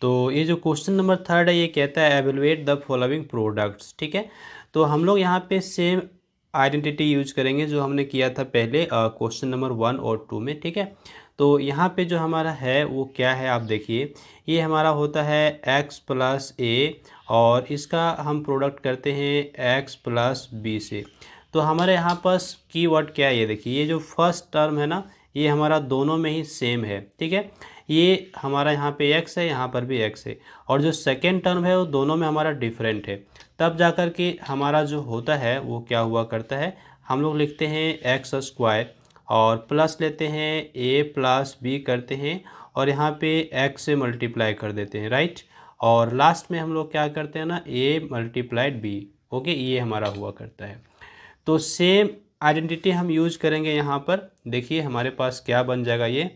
तो ये जो क्वेश्चन नंबर थर्ड है ये कहता है एवेलुएट द फॉलोइंग प्रोडक्ट्स ठीक है तो हम लोग यहाँ पे सेम आइडेंटिटी यूज करेंगे जो हमने किया था पहले क्वेश्चन नंबर वन और टू में ठीक है तो यहाँ पे जो हमारा है वो क्या है आप देखिए ये हमारा होता है एक्स प्लस ए और इसका हम प्रोडक्ट करते हैं एक्स प्लस बी से तो हमारे यहाँ पास कीवर्ड क्या है ये देखिए ये जो फर्स्ट टर्म है ना ये हमारा दोनों में ही सेम है ठीक है ये हमारा यहाँ पे x है यहाँ पर भी एक्स है और जो सेकेंड टर्म है वो दोनों में हमारा डिफरेंट है तब जा कर के हमारा जो होता है वो क्या हुआ करता है हम लोग लिखते हैं एक्स स्क्वायर और प्लस लेते हैं ए प्लस बी करते हैं और यहाँ पे एक्स से मल्टीप्लाई कर देते हैं राइट और लास्ट में हम लोग क्या करते हैं ना ए मल्टीप्लाइड बी ओके ये हमारा हुआ करता है तो सेम आइडेंटिटी हम यूज करेंगे यहाँ पर देखिए हमारे पास क्या बन जाएगा ये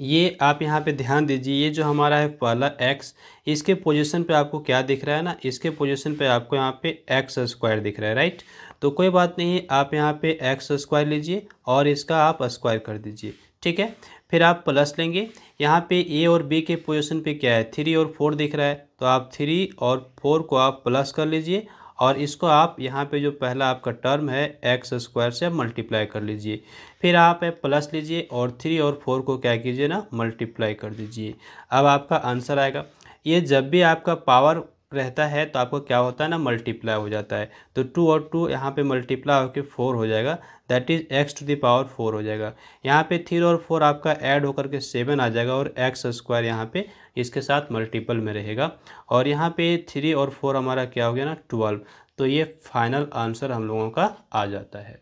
ये आप यहाँ पे ध्यान दीजिए ये जो हमारा है पहला एक्स इसके पोजीशन पे आपको क्या दिख रहा है ना इसके पोजीशन पे आपको यहाँ पे एक्स स्क्वायर दिख रहा है राइट तो कोई बात नहीं आप यहाँ पे एक्स स्क्वायर लीजिए और इसका आप स्क्वायर कर दीजिए ठीक है फिर आप प्लस लेंगे यहाँ पे ए और बी के पोजीशन पे क्या है थ्री और फोर दिख रहा है तो आप थ्री और फोर को आप प्लस कर लीजिए और इसको आप यहाँ पे जो पहला आपका टर्म है एक्स स्क्वायर से मल्टीप्लाई कर लीजिए फिर आप प्लस लीजिए और थ्री और फोर को क्या कीजिए ना मल्टीप्लाई कर दीजिए अब आपका आंसर आएगा ये जब भी आपका पावर रहता है तो आपको क्या होता है ना मल्टीप्लाई हो जाता है तो टू और टू यहाँ पे मल्टीप्लाई होकर फोर हो जाएगा that is X to the power four हो जाएगा यहाँ पे थ्री और फोर आपका ऐड होकर के सेवन आ जाएगा और एक्स स्क्वायर यहाँ पे इसके साथ मल्टीपल में रहेगा और यहाँ पे थ्री और फोर हमारा क्या हो गया ना ट्वेल्व तो ये फाइनल आंसर हम लोगों का आ जाता है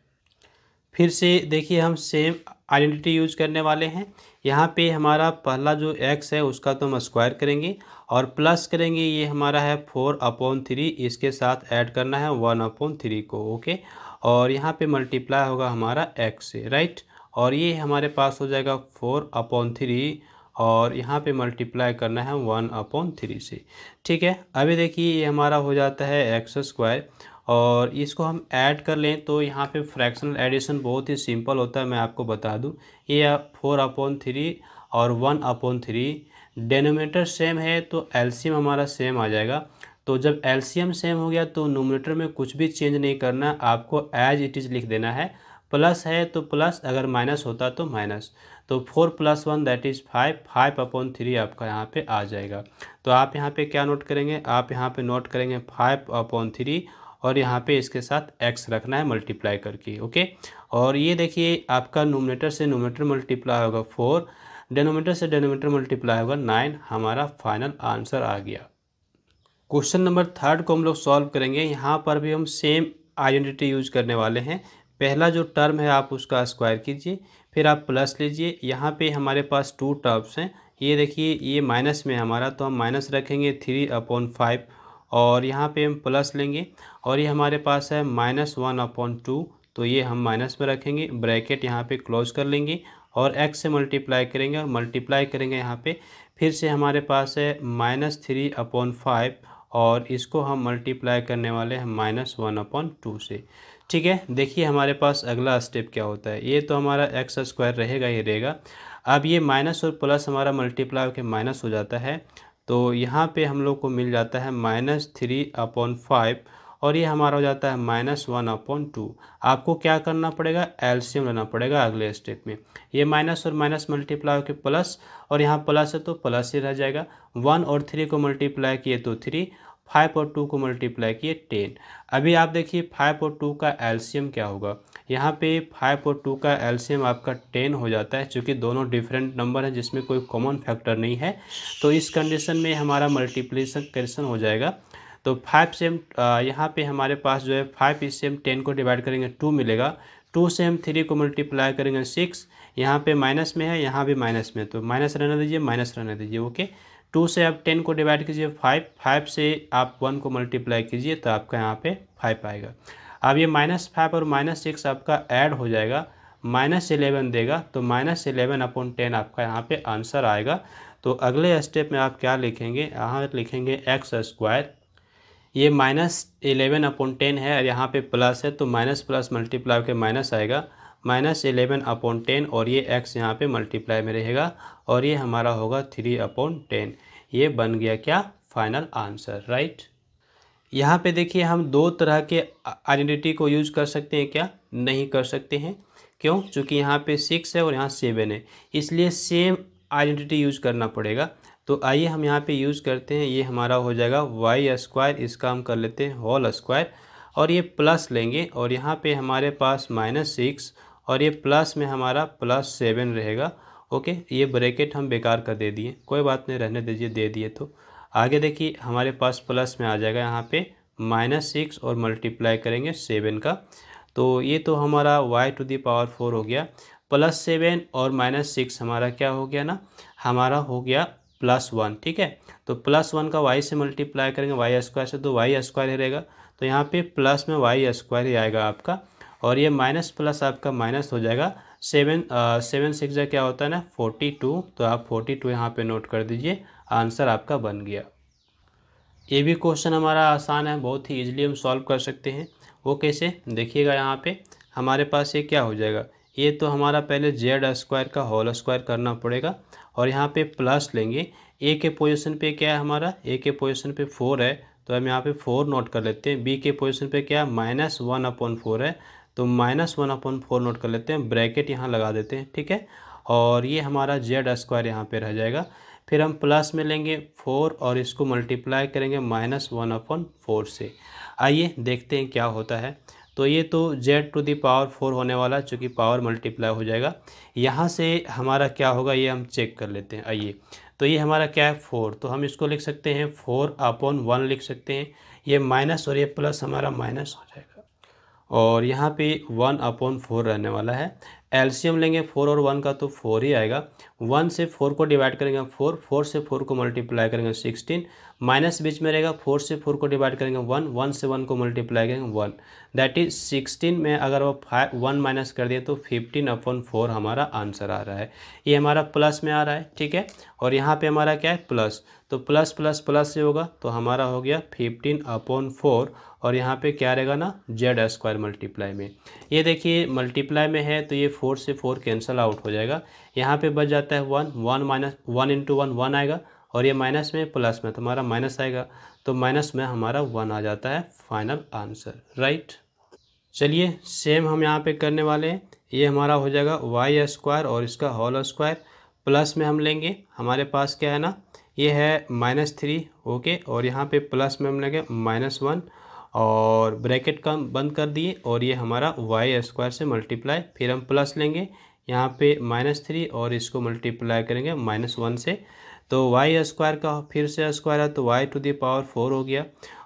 फिर से देखिए हम सेम आइडेंटिटी यूज करने वाले हैं यहाँ पे हमारा पहला जो एक्स है उसका तो हम स्क्वायर करेंगे और प्लस करेंगे ये हमारा है फोर अपॉन थ्री इसके साथ ऐड करना है वन अपॉन थ्री को ओके और यहाँ पे मल्टीप्लाई होगा हमारा एक्स से राइट और ये हमारे पास हो जाएगा फोर अपॉन थ्री और यहाँ पे मल्टीप्लाई करना है वन अपॉन थ्री से ठीक है अभी देखिए ये हमारा हो जाता है एक्स स्क्वायर और इसको हम ऐड कर लें तो यहाँ पे फ्रैक्शनल एडिशन बहुत ही सिंपल होता है मैं आपको बता दूँ ये फोर अपॉन थ्री और one upon three denominator same है तो एल्सीम हमारा सेम आ जाएगा तो जब एल्सीम सेम हो गया तो नोमिनेटर में कुछ भी चेंज नहीं करना आपको एज इट इज़ लिख देना है प्लस है तो प्लस अगर माइनस होता तो माइनस तो four plus one that is five five upon three आपका यहाँ पे आ जाएगा तो आप यहाँ पे क्या नोट करेंगे आप यहाँ पे नोट करेंगे फाइव अपॉन थ्री और यहाँ पे इसके साथ एक्स रखना है मल्टीप्लाई करके ओके और ये देखिए आपका नोमिनेटर से नोमिनेटर मल्टीप्लाई होगा फोर डेनोमीटर से डेनोमीटर मल्टीप्लाई होगा नाइन हमारा फाइनल आंसर आ गया क्वेश्चन नंबर थर्ड को हम लोग सॉल्व करेंगे यहाँ पर भी हम सेम आइडेंटिटी यूज करने वाले हैं पहला जो टर्म है आप उसका स्क्वायर कीजिए फिर आप प्लस लीजिए यहाँ पे हमारे पास टू टर्म्स हैं ये देखिए ये माइनस में हमारा तो हम माइनस रखेंगे थ्री अपॉन फाइव और यहाँ पे हम प्लस लेंगे और ये हमारे पास है माइनस वन अपॉन टू तो ये हम माइनस में रखेंगे ब्रैकेट यहाँ पे क्लोज कर लेंगे और एक्स से मल्टीप्लाई करेंगे और मल्टीप्लाई करेंगे यहाँ पे फिर से हमारे पास है माइनस थ्री अपॉन फाइव और इसको हम मल्टीप्लाई करने वाले हैं माइनस वन अपॉन टू से ठीक है देखिए हमारे पास अगला स्टेप क्या होता है ये तो हमारा एक्स स्क्वायर रहेगा ही रहेगा अब ये माइनस और प्लस हमारा मल्टीप्लाई होकर माइनस हो जाता है तो यहाँ पे हम लोग को मिल जाता है माइनस थ्री अपॉन फाइव और ये हमारा हो जाता है माइनस वन अपॉन टू आपको क्या करना पड़ेगा एल्शियम लेना पड़ेगा अगले स्टेप में ये माइनस और माइनस मल्टीप्लाई होकर प्लस और यहाँ प्लस है तो प्लस ही रह जाएगा वन और थ्री को मल्टीप्लाई किए तो थ्री फाइव और टू को मल्टीप्लाई किए टेन अभी आप देखिए फाइव और टू का एल्शियम क्या होगा यहाँ पे फाइव और टू का एल्शियम आपका टेन हो जाता है क्योंकि दोनों डिफरेंट नंबर हैं जिसमें कोई कॉमन फैक्टर नहीं है तो इस कंडीशन में हमारा मल्टीप्लीसन कैसन हो जाएगा तो फाइव से हम यहाँ पर हमारे पास जो है फाइव से हम टेन को डिवाइड करेंगे टू मिलेगा टू से हम थ्री को मल्टीप्लाई करेंगे सिक्स यहाँ पे माइनस में है यहाँ भी माइनस में तो माइनस रहने दीजिए माइनस रहने दीजिए ओके टू से आप टेन को डिवाइड कीजिए फाइव फाइव से आप वन को मल्टीप्लाई कीजिए तो आपका यहाँ पे फाइव आएगा अब ये माइनस फाइव और माइनस सिक्स आपका ऐड हो जाएगा माइनस इलेवन देगा तो माइनस इलेवन अपॉन टेन आपका यहाँ पे आंसर आएगा तो अगले स्टेप में आप क्या लिखेंगे यहाँ लिखेंगे एक्स स्क्वायर ये माइनस इलेवन अपॉन टेन है और यहाँ पे प्लस है तो माइनस प्लस मल्टीप्लाई के माइनस आएगा माइनस एलेवन अपॉन टेन और ये एक्स यहाँ पे मल्टीप्लाई में रहेगा और ये हमारा होगा थ्री अपॉन टेन ये बन गया क्या फाइनल आंसर राइट यहाँ पे देखिए हम दो तरह के आइडेंटिटी को यूज कर सकते हैं क्या नहीं कर सकते हैं क्यों चूँकि यहाँ पे सिक्स है और यहाँ सेवन है इसलिए सेम आइडेंटिटी यूज करना पड़ेगा तो आइए हम यहाँ पे यूज़ करते हैं ये हमारा हो जाएगा वाई स्क्वायर इसका हम कर लेते हैं होल स्क्वायर और ये प्लस लेंगे और यहाँ पे हमारे पास माइनस सिक्स और ये प्लस में हमारा प्लस सेवन रहेगा ओके ये ब्रैकेट हम बेकार कर दे दिए कोई बात नहीं रहने दीजिए दे दिए तो आगे देखिए हमारे पास प्लस में आ जाएगा यहाँ पे माइनस सिक्स और मल्टीप्लाई करेंगे सेवन का तो ये तो हमारा Y to the power four हो गया प्लस सेवन और माइनस सिक्स हमारा क्या हो गया ना हमारा हो गया प्लस वन ठीक है तो प्लस वन का वाई से मल्टीप्लाई करेंगे वाई स्क्वायर से तो वाई स्क्वायर ही रहेगा तो यहाँ पे प्लस में वाई स्क्वायर ही आएगा आपका और ये माइनस प्लस आपका माइनस हो जाएगा सेवन सेवन सिक्स क्या होता है ना फोर्टी टू तो आप फोर्टी टू यहाँ पर नोट कर दीजिए आंसर आपका बन गया ये भी क्वेश्चन हमारा आसान है बहुत ही ईजिली हम सॉल्व कर सकते हैं वो कैसे देखिएगा यहाँ पे हमारे पास ये क्या हो जाएगा ये तो हमारा पहले जेड स्क्वायर का होल स्क्वायर करना पड़ेगा और यहाँ पे प्लस लेंगे ए के पोजीशन पे क्या है हमारा ए के पोजीशन पे फोर है तो हम यहाँ पे फोर नोट कर लेते हैं बी के पोजीशन पे क्या है माइनस वन अपॉन फोर है तो minus one upon four note कर लेते हैं ब्रैकेट यहाँ लगा देते हैं ठीक है और ये हमारा जेड स्क्वायर यहाँ पर रह जाएगा फिर हम प्लस में लेंगे फोर और इसको मल्टीप्लाई करेंगे माइनस वन अपॉन फोर से आइए देखते हैं क्या होता है तो ये तो Z to the power four होने वाला है चूँकि पावर मल्टीप्लाई हो जाएगा यहाँ से हमारा क्या होगा ये हम चेक कर लेते हैं आइए तो ये हमारा क्या है फोर तो हम इसको लिख सकते हैं फोर अपॉन वन लिख सकते हैं ये माइनस और ये प्लस हमारा माइनस हो जाएगा और यहाँ पे वन अपॉन फोर रहने वाला है एल्शियम लेंगे फोर और वन का तो फोर ही आएगा वन से फोर को डिवाइड करेंगे फोर फोर से फोर को मल्टीप्लाई करेंगे सिक्सटीन माइनस बीच में रहेगा फोर से फोर को डिवाइड करेंगे वन वन से वन को मल्टीप्लाई करेंगे वन दैट इज सिक्सटीन में अगर वो फाइव वन माइनस कर दिए तो फिफ्टीन अपॉन फोर हमारा आंसर आ रहा है ये हमारा प्लस में आ रहा है ठीक है और यहाँ पे हमारा क्या है प्लस तो प्लस प्लस प्लस से होगा तो हमारा हो गया फिफ्टीन अपॉन फोर और यहाँ पे क्या रहेगा ना जेड स्क्वायर मल्टीप्लाई में ये देखिए मल्टीप्लाई में है तो ये फोर से फोर कैंसल आउट हो जाएगा यहाँ पे बच जाता है one one minus one into one one आएगा और ये माइनस में प्लस में तो हमारा माइनस आएगा तो माइनस में हमारा वन आ जाता है फाइनल आंसर राइट चलिए सेम हम यहाँ पे करने वाले हैं ये हमारा हो जाएगा वाई स्क्वायर और इसका होल स्क्वायर प्लस में हम लेंगे हमारे पास क्या है ना ये है माइनस थ्री ओके और यहाँ पे प्लस में हम लेंगे माइनस वन और ब्रैकेट का बंद कर दिए और ये हमारा वाई स्क्वायर से मल्टीप्लाई फिर हम प्लस लेंगे यहाँ पे माइनस थ्री और इसको मल्टीप्लाई करेंगे माइनस वन से तो वाई स्क्वायर का फिर से स्क्वायर है तो Y to the power four हो गया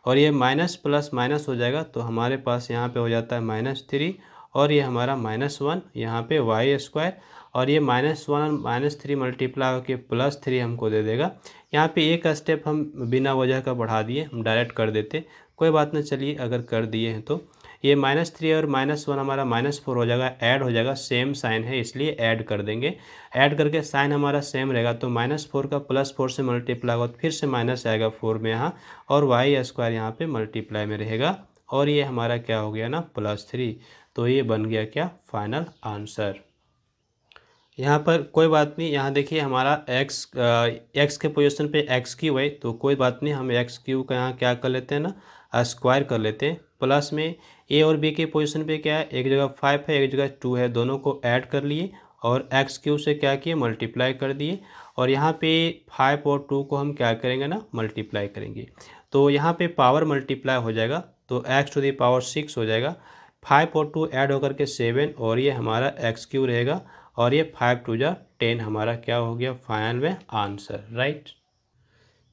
और ये माइनस प्लस माइनस हो जाएगा तो हमारे पास यहाँ पे हो जाता है माइनस थ्री और ये हमारा माइनस वन यहाँ पे वाई स्क्वायर और ये minus one minus three multiply होकर प्लस थ्री हमको दे देगा यहाँ पे एक स्टेप हम बिना वजह का बढ़ा दिए हम डायरेक्ट कर देते कोई बात नहीं चलिए अगर कर दिए हैं तो ये माइनस थ्री और माइनस वन हमारा माइनस फोर हो जाएगा ऐड हो जाएगा सेम साइन है इसलिए ऐड कर देंगे ऐड करके साइन हमारा सेम रहेगा तो माइनस फोर का प्लस फोर से मल्टीप्लाई होगा फिर से माइनस आएगा फोर में यहाँ और वाई स्क्वायर यहाँ पर मल्टीप्लाई में रहेगा और ये हमारा क्या हो गया ना प्लस थ्री तो ये बन गया क्या फाइनल आंसर यहाँ पर कोई बात नहीं यहाँ देखिए हमारा एक्स एक्स के पोजीशन पे एक्स क्यू है तो कोई बात नहीं हम एक्स क्यू का यहाँ क्या कर लेते हैं ना स्क्वायर कर लेते हैं प्लस में ए और बी के पोजिशन पर क्या है एक जगह फाइव है एक जगह टू है दोनों को ऐड कर लिए और एक्स क्यू से क्या किए मल्टीप्लाई कर दिए और यहाँ पे फाइव और टू को हम क्या करेंगे ना मल्टीप्लाई करेंगे तो यहाँ पे पावर मल्टीप्लाई हो जाएगा तो X to the power six हो जाएगा फाइव और टू ऐड होकर के सेवन और ये हमारा एक्स क्यू रहेगा और ये फाइव टू जा टेन हमारा क्या हो गया फाइनल में आंसर राइट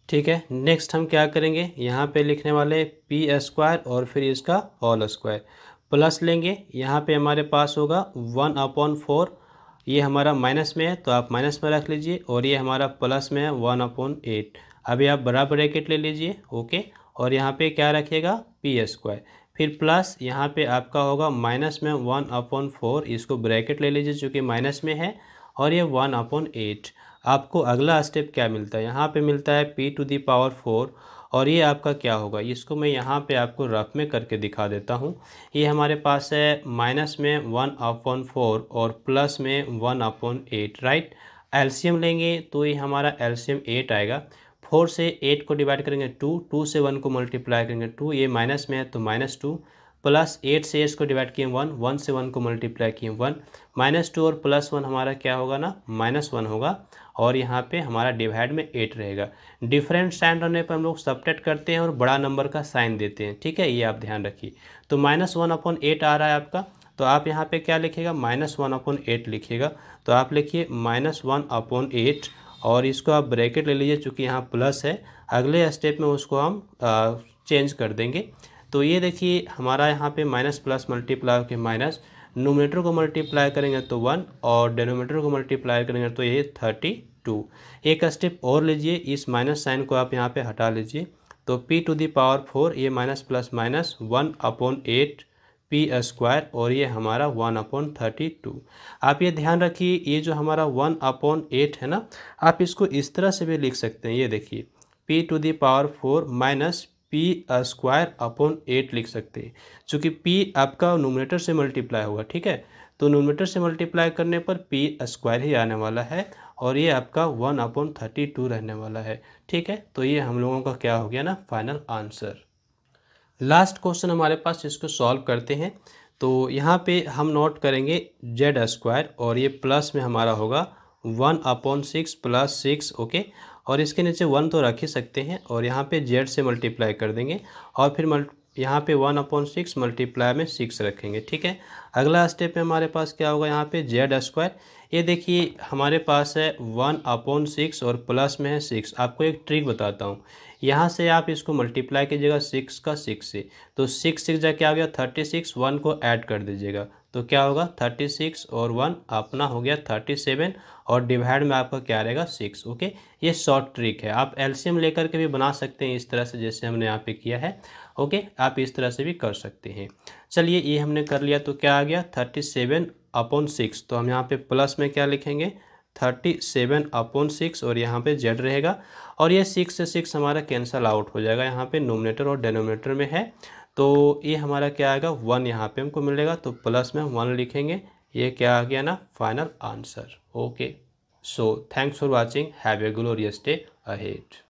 ठीक है नेक्स्ट हम क्या करेंगे यहाँ पे लिखने वाले पी स्क्वायर और फिर इसका होल स्क्वायर प्लस लेंगे यहाँ पे हमारे पास होगा वन अपॉन फोर ये हमारा माइनस में है तो आप माइनस में रख लीजिए और ये हमारा प्लस में है वन अपॉन एट अभी आप बड़ा ब्रैकेट ले लीजिए ओके और यहाँ पे क्या रखिएगा पी स्क्वायर फिर प्लस यहाँ पे आपका होगा माइनस में वन अपॉन फोर इसको ब्रैकेट ले लीजिए चूँकि माइनस में है और ये वन अपॉन एट आपको अगला स्टेप क्या मिलता है यहाँ पे मिलता है p to the power four और ये आपका क्या होगा इसको मैं यहाँ पे आपको रफ में करके दिखा देता हूँ ये हमारे पास है माइनस में वन अपॉन फोर और प्लस में one upon eight right LCM लेंगे तो ये हमारा एल्शियम एट आएगा फोर से एट को डिवाइड करेंगे टू टू से वन को मल्टीप्लाई करेंगे टू ये माइनस में है तो माइनस टू प्लस एट से इसको को डिवाइड किए वन वन से वन को मल्टीप्लाई किए वन माइनस टू और प्लस वन हमारा क्या होगा ना माइनस वन होगा और यहाँ पे हमारा डिवाइड में एट रहेगा डिफरेंट साइन रहने पर हम लोग सपरेट करते हैं और बड़ा नंबर का साइन देते हैं ठीक है ये आप ध्यान रखिए तो माइनस वन अपॉन एट आ रहा है आपका तो आप यहाँ पे क्या लिखेगा माइनस वन अपॉन एट लिखिएगा तो आप लिखिए माइनस वन अपॉन एट और इसको आप ब्रैकेट ले लीजिए चूँकि यहाँ प्लस है अगले स्टेप में उसको हम आ, चेंज कर देंगे तो ये देखिए हमारा यहाँ पे माइनस प्लस मल्टीप्लाई के माइनस नोमीटर को मल्टीप्लाई करेंगे तो वन और डेनोमीटर को मल्टीप्लाई करेंगे तो ये थर्टी टू एक स्टेप और लीजिए इस माइनस साइन को आप यहाँ पे हटा लीजिए तो P to the power four ये minus plus minus one upon eight P square और ये हमारा वन अपॉन थर्टी टू आप ये ध्यान रखिए ये जो हमारा वन अपॉन एट है ना आप इसको इस तरह से भी लिख सकते हैं ये देखिए P to the power four minus P square upon eight लिख सकते हैं चूँकि पी आपका नोमिनेटर से मल्टीप्लाई होगा ठीक है तो नोमिनेटर से मल्टीप्लाई करने पर पी स्क्वायर ही आने वाला है और ये आपका वन अपॉन थर्टी टू रहने वाला है ठीक है तो ये हम लोगों का क्या हो गया ना फाइनल आंसर लास्ट क्वेश्चन हमारे पास इसको सॉल्व करते हैं तो यहाँ पे हम नोट करेंगे जेड स्क्वायर और ये प्लस में हमारा होगा one upon six plus six okay और इसके नीचे वन तो रख ही सकते हैं और यहाँ पे जेड से मल्टीप्लाई कर देंगे और फिर मल्ट यहाँ पे वन अपॉन सिक्स मल्टीप्लाई में सिक्स रखेंगे ठीक है अगला स्टेप में हमारे पास क्या होगा यहाँ पे जेड स्क्वायर ये देखिए हमारे पास है वन अपॉन सिक्स और प्लस में है सिक्स आपको एक ट्रिक बताता हूँ यहाँ से आप इसको मल्टीप्लाई कीजिएगा सिक्स का सिक्स से तो सिक्स सिक्स जाके आ गया थर्टी सिक्स वन को ऐड कर दीजिएगा तो क्या होगा थर्टी सिक्स और वन अपना हो गया थर्टी सेवन और डिवाइड में आपका क्या रहेगा सिक्स ओके ये शॉर्ट ट्रिक है आप एलसीएम लेकर के भी बना सकते हैं इस तरह से जैसे हमने यहाँ पे किया है ओके आप इस तरह से भी कर सकते हैं चलिए ये हमने कर लिया तो क्या आ गया थर्टी सेवन अपॉन सिक्स तो हम यहाँ पे प्लस में क्या लिखेंगे थर्टी सेवन अपॉन सिक्स और यहाँ पे जेड रहेगा और ये सिक्स से सिक्स हमारा कैंसल आउट हो जाएगा यहाँ पे नोमिनेटर और डेनोमिनेटर में है तो ये हमारा क्या आएगा वन यहाँ पे हमको मिलेगा तो प्लस में हम वन लिखेंगे ये क्या आ गया ना final answer okay so thanks for watching have a glorious day ahead